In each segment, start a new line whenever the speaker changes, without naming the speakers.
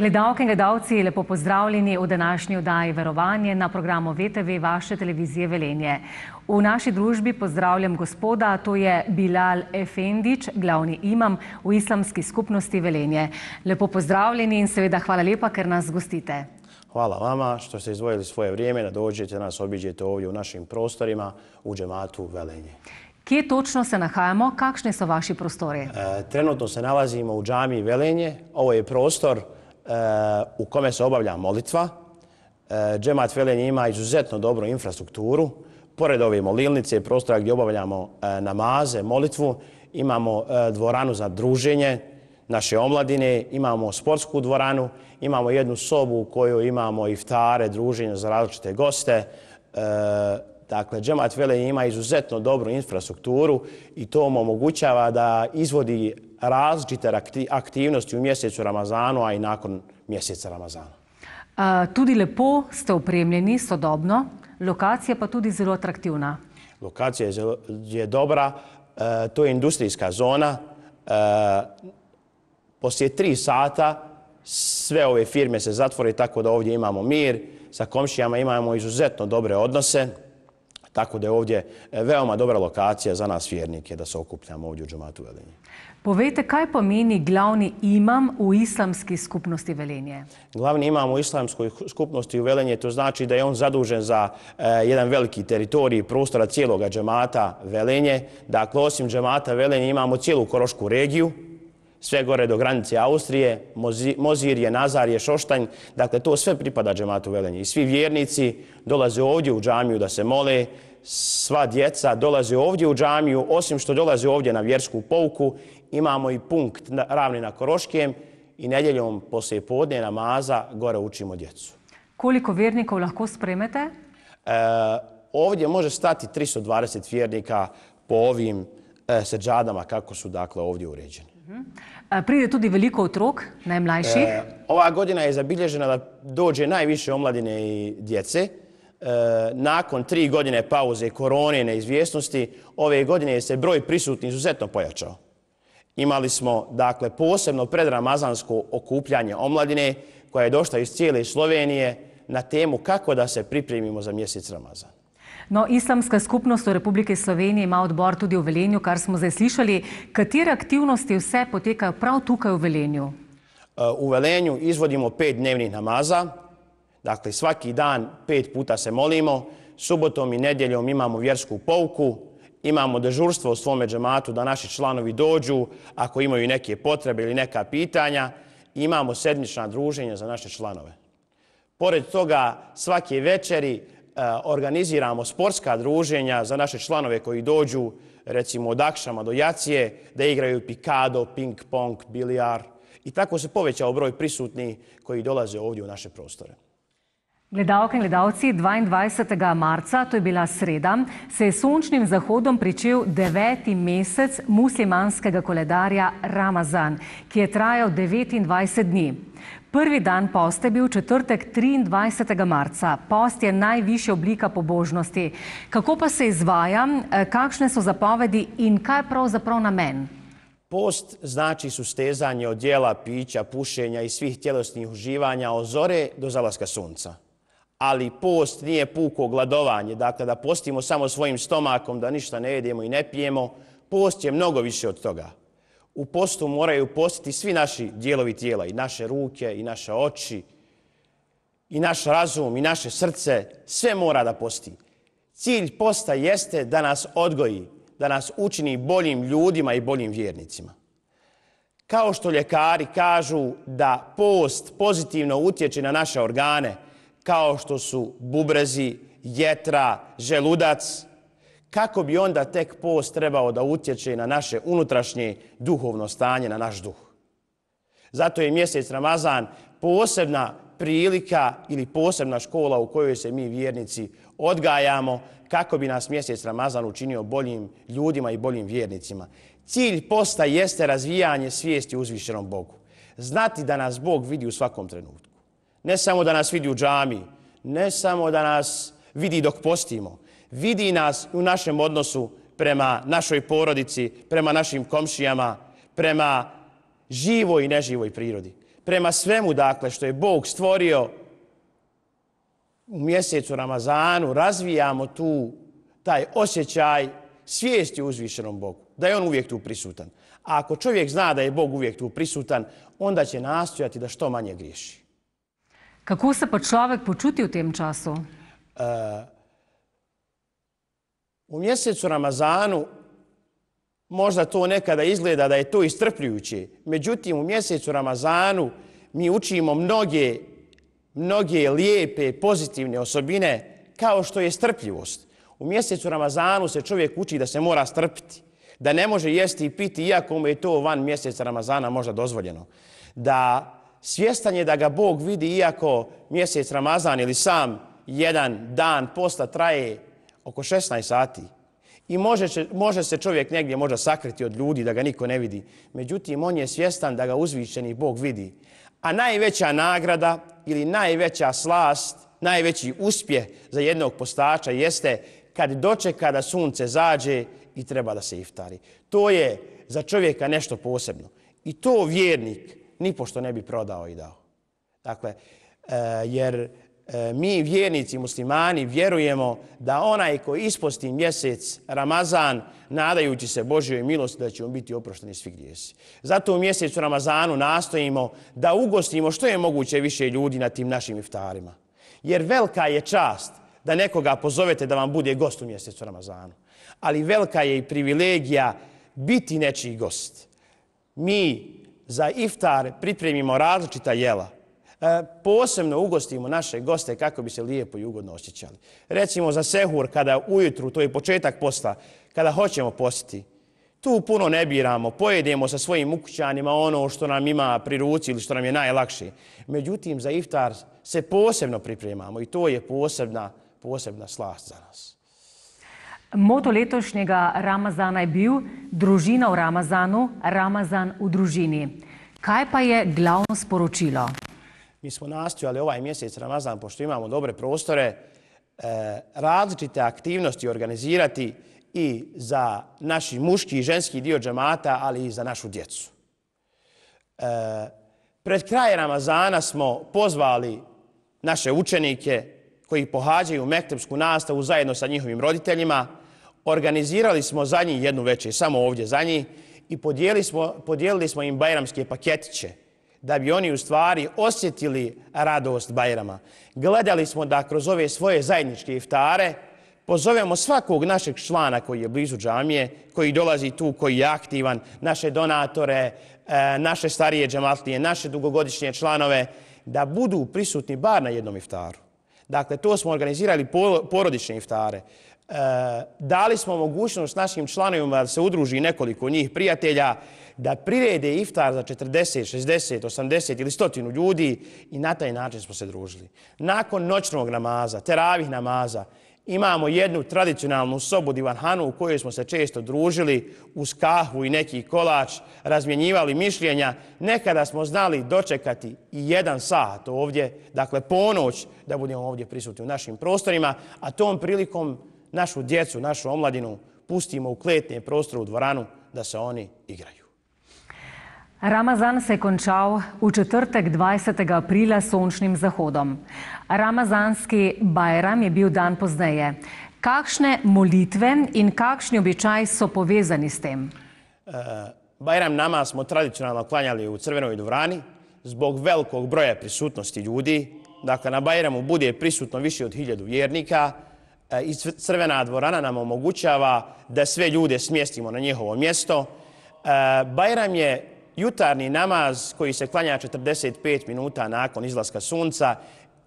Gledalke in gledalci, lepo pozdravljeni v današnji oddaji Verovanje na programu VTV vaše televizije Velenje. V naši družbi pozdravljam gospoda, to je Bilal Efendič, glavni imam v islamski skupnosti Velenje. Lepo pozdravljeni in seveda hvala lepa, ker nas gostite.
Hvala vama što ste izvojili svoje vrijeme da dođete nas, obiđete ovdje u našim prostorima u džematu Velenje.
Kje točno se nahajamo? Kakšne su vaši prostori? E,
trenutno se nalazimo u džami Velenje. Ovo je prostor uh, u kome se obavlja molitva. E, džemat Velenje ima izuzetno dobru infrastrukturu. Pored ove molilnice i prostora gdje obavljamo e, namaze, molitvu, imamo e, dvoranu za druženje naše omladine, imamo sportsku dvoranu, imamo jednu sobu u kojoj imamo iftare, druženje za različite goste, Dakle, džemat vele ima izuzetno dobru infrastrukturu i to mu omogućava da izvodi različite aktivnosti u mjesecu Ramazanu, a i nakon mjeseca Ramazanu.
A, tudi lepo ste opremljeni, sodobno. Lokacija pa tudi zelo atraktivna.
Lokacija je, zelo, je dobra. E, to je industrijska zona. E, poslije tri sata sve ove firme se zatvore tako da ovdje imamo mir. Sa komšijama imamo izuzetno dobre odnose. Tako da je ovdje e, veoma dobra lokacija za nas vjernike da se okupljamo ovdje u džematu Velenje.
Povejte, kaj pomeni glavni imam u islamski skupnosti Velenje?
Glavni imam u islamskoj skupnosti u Velenje to znači da je on zadužen za e, jedan veliki teritorij prostora cijeloga džemata Velenje. Dakle, osim džemata Velenje imamo cijelu Korošku regiju, sve gore do granice Austrije, Mozir Mozirje, Nazarje, Šoštanj, dakle to sve pripada džematu Velenje. I svi vjernici dolaze ovdje u džamiju da se mole, sva djeca dolaze ovdje u džamiju, osim što dolaze ovdje na vjersku pouku, imamo i punkt ravni na Koroškijem i nedjeljom poslije podne namaza gore učimo djecu.
Koliko vjernikov lahko spremete? E,
ovdje može stati 320 vjernika po ovim e, kako su dakle ovdje uređeni. Mhm.
E, pride tudi veliko otrok, najmlajših. E,
ova godina je zabilježena da dođe najviše omladine i djece. E, nakon tri godine pauze, korone, i neizvjesnosti, ove godine se broj prisutnih izuzetno pojačao. Imali smo, dakle, posebno predramazansko okupljanje omladine koja je došla iz cijele Slovenije na temu kako da se pripremimo za mjesec Ramazan.
No, islamska skupnost u Republike Slovenije ima odbor tudi v Velenju, kar smo zdaj slišali. Katere aktivnosti vse potekajo prav tukaj u Velenju?
U eh, Velenju izvodimo pet dnevnih namaza, dakle svaki dan pet puta se molimo, subotom i nedjeljom imamo vjersku pouku, imamo dežurstvo u svome džematu da naši članovi dođu ako imaju neke potrebe ili neka pitanja, imamo sedmična druženja za naše članove. Pored toga svake večeri E, organiziramo sportska druženja za naše članove koji dođu recimo od Akšama do Jacije, da igraju pikado, ping pong, bilijar i tako se povećao broj prisutnih koji dolaze ovdje u naše prostore.
Gledalke in gledalci, 22. marca, to je bila sreda, se je sončnim zahodom pričel deveti mesec muslimanskega koledarja Ramazan, ki je trajal 29 dni. Prvi dan post je bil četrtek 23. marca. Post je najvišja oblika pobožnosti. Kako pa se izvaja, eh, kakšne so zapovedi in kaj pravzaprav namen?
Post znači sustezanje od jela, pića, pušenja i svih tjelesnih uživanja od zore do zalaska sunca. ali post nije puko gladovanje, dakle da postimo samo svojim stomakom, da ništa ne jedemo i ne pijemo. Post je mnogo više od toga. U postu moraju postiti svi naši dijelovi tijela, i naše ruke, i naše oči, i naš razum, i naše srce, sve mora da posti. Cilj posta jeste da nas odgoji, da nas učini boljim ljudima i boljim vjernicima. Kao što ljekari kažu da post pozitivno utječe na naše organe, kao što su bubrezi, jetra, želudac, kako bi onda tek post trebao da utječe na naše unutrašnje duhovno stanje, na naš duh. Zato je mjesec Ramazan posebna prilika ili posebna škola u kojoj se mi vjernici odgajamo kako bi nas mjesec Ramazan učinio boljim ljudima i boljim vjernicima. Cilj posta jeste razvijanje svijesti uzvišenom Bogu. Znati da nas Bog vidi u svakom trenutku. Ne samo da nas vidi u džami, ne samo da nas vidi dok postimo, vidi nas u našem odnosu prema našoj porodici, prema našim komšijama, prema živoj i neživoj prirodi. Prema svemu dakle što je Bog stvorio u mjesecu Ramazanu razvijamo tu taj osjećaj svijesti uzvišenom Bogu. Da je On uvijek tu prisutan. A ako čovjek zna da je Bog uvijek tu prisutan, onda će nastojati da što manje griješi.
Kako se pa človek počuti v tem času? Uh,
u mjesecu Ramazanu možda to nekada izgleda da je to istrpljujuće. Međutim, u mjesecu Ramazanu mi učimo mnoge, mnoge lijepe, pozitivne osobine kao što je strpljivost. U mjesecu Ramazanu se čovjek uči da se mora strpiti, da ne može jesti i piti iako mu je to van mjeseca Ramazana možda dozvoljeno. Da svjestan je da ga Bog vidi iako mjesec Ramazan ili sam jedan dan posta traje oko 16 sati. I može, može se čovjek negdje možda sakriti od ljudi da ga niko ne vidi. Međutim, on je svjestan da ga uzvišeni Bog vidi. A najveća nagrada ili najveća slast, najveći uspjeh za jednog postača jeste kad dočeka kada sunce zađe i treba da se iftari. To je za čovjeka nešto posebno. I to vjernik nipošto ne bi prodao i dao. Dakle, e, jer e, mi vjernici muslimani vjerujemo da onaj koji isposti mjesec Ramazan nadajući se Božjoj milosti da će on biti oprošteni svi grijesi. Zato u mjesecu Ramazanu nastojimo da ugostimo što je moguće više ljudi na tim našim iftarima. Jer velika je čast da nekoga pozovete da vam bude gost u mjesecu Ramazanu. Ali velika je i privilegija biti nečiji gost. Mi za iftar pripremimo različita jela, e, posebno ugostimo naše goste kako bi se lijepo i ugodno osjećali. Recimo za sehur, kada ujutru, to je početak posta, kada hoćemo postiti, tu puno ne biramo, pojedemo sa svojim ukućanima ono što nam ima pri ruci ili što nam je najlakše. Međutim, za iftar se posebno pripremamo i to je posebna, posebna slast za nas.
Moto letošnjega Ramazana je bil družina v Ramazanu, Ramazan v družini. Kaj pa je glavno sporočilo?
Mi smo nastojali ovaj mjesec Ramazan, pošto imamo dobre prostore, e, različite aktivnosti organizirati i za naši muški i ženski dio džemata, ali i za našu djecu. E, pred kraj Ramazana smo pozvali naše učenike koji pohađaju mektepsku nastavu zajedno sa njihovim roditeljima, Organizirali smo za njih jednu večer, samo ovdje za njih, i podijelili smo, im bajramske paketiće da bi oni u stvari osjetili radost Bajrama. Gledali smo da kroz ove svoje zajedničke iftare pozovemo svakog našeg člana koji je blizu džamije, koji dolazi tu, koji je aktivan, naše donatore, e, naše starije džamatlije, naše dugogodišnje članove, da budu prisutni bar na jednom iftaru. Dakle, to smo organizirali porodične iftare. Eh, dali smo mogućnost našim članovima da se udruži nekoliko njih prijatelja, da prirede iftar za 40, 60, 80 ili 100 ljudi i na taj način smo se družili. Nakon noćnog namaza, teravih namaza, imamo jednu tradicionalnu sobu divanhanu u kojoj smo se često družili uz kahvu i neki kolač, razmjenjivali mišljenja. Nekada smo znali dočekati i jedan sat ovdje, dakle ponoć, da budemo ovdje prisutni u našim prostorima, a tom prilikom našu djecu, našu omladinu pustimo u kletne prostore u dvoranu da se oni igraju.
Ramazan se je u četvrtak 20. aprila s sončnim zahodom. Ramazanski Bajram je bio dan poznaje: Kakšne molitve in kakšni običaj so povezani s tem?
Eh, Bajram nama smo tradicionalno klanjali u Crvenoj dvorani zbog velikog broja prisutnosti ljudi. Dakle, na Bajramu bude prisutno više od hiljadu vjernika, Eh, i crvena dvorana nam omogućava da sve ljude smjestimo na njihovo mjesto. Eh, Bajram je jutarnji namaz koji se klanja 45 minuta nakon izlaska sunca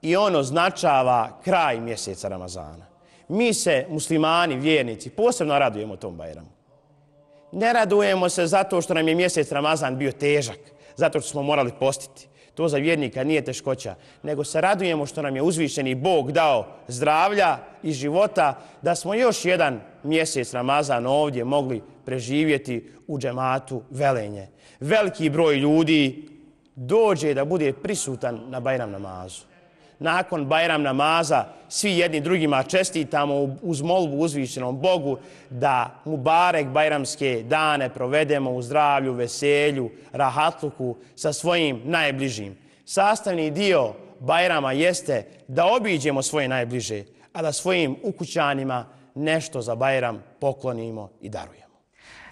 i on označava kraj mjeseca Ramazana. Mi se, muslimani, vjernici, posebno radujemo tom Bajramu. Ne radujemo se zato što nam je mjesec Ramazan bio težak, zato što smo morali postiti. To za vjernika nije teškoća, nego se radujemo što nam je uzvišeni Bog dao zdravlja i života, da smo još jedan mjesec Ramazan ovdje mogli preživjeti u džematu velenje. Veliki broj ljudi dođe da bude prisutan na Bajram namazu nakon Bajram namaza svi jedni drugima čestitamo uz molbu uzvišenom Bogu da barek Bajramske dane provedemo u zdravlju, veselju, rahatluku sa svojim najbližim. Sastavni dio Bajrama jeste da obiđemo svoje najbliže, a da svojim ukućanima nešto za Bajram poklonimo i darujemo.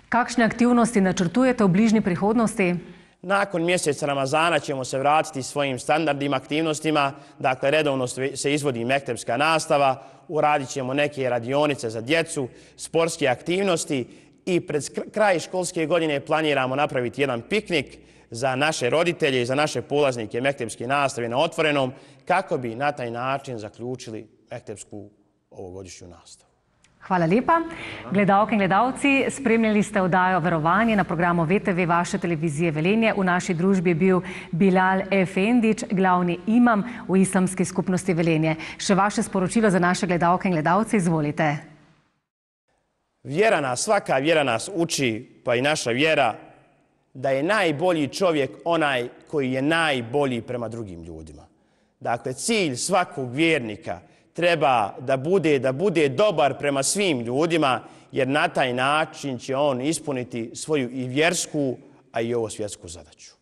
Kakšne aktivnosti načrtujete u bližnji prihodnosti? Nakon
mjeseca Ramazana ćemo se vratiti svojim standardnim aktivnostima, dakle redovno se izvodi mektepska nastava, uradit ćemo neke radionice za djecu, sportske aktivnosti i pred kraj školske godine planiramo napraviti jedan piknik za naše roditelje i za naše polaznike mektepske nastave na otvorenom kako bi na taj način zaključili mektepsku ovogodišnju nastavu.
Hvala lepa. Gledalke in gledalci, spremljali ste vdajo verovanje na programu VTV vaše televizije Velenje. V naši družbi je bil Bilal Efendič, glavni imam v islamski skupnosti Velenje. Še vaše sporočilo za naše gledalke in gledalce, izvolite.
Vjera nas, svaka vjera nas uči, pa i naša vjera, da je najbolji čovjek onaj koji je najbolji prema drugim ljudima. Dakle, cilj svakog vjernika je treba da bude, da bude dobar prema svim ljudima, jer na taj način će on ispuniti svoju i vjersku, a i ovo svjetsku zadaću.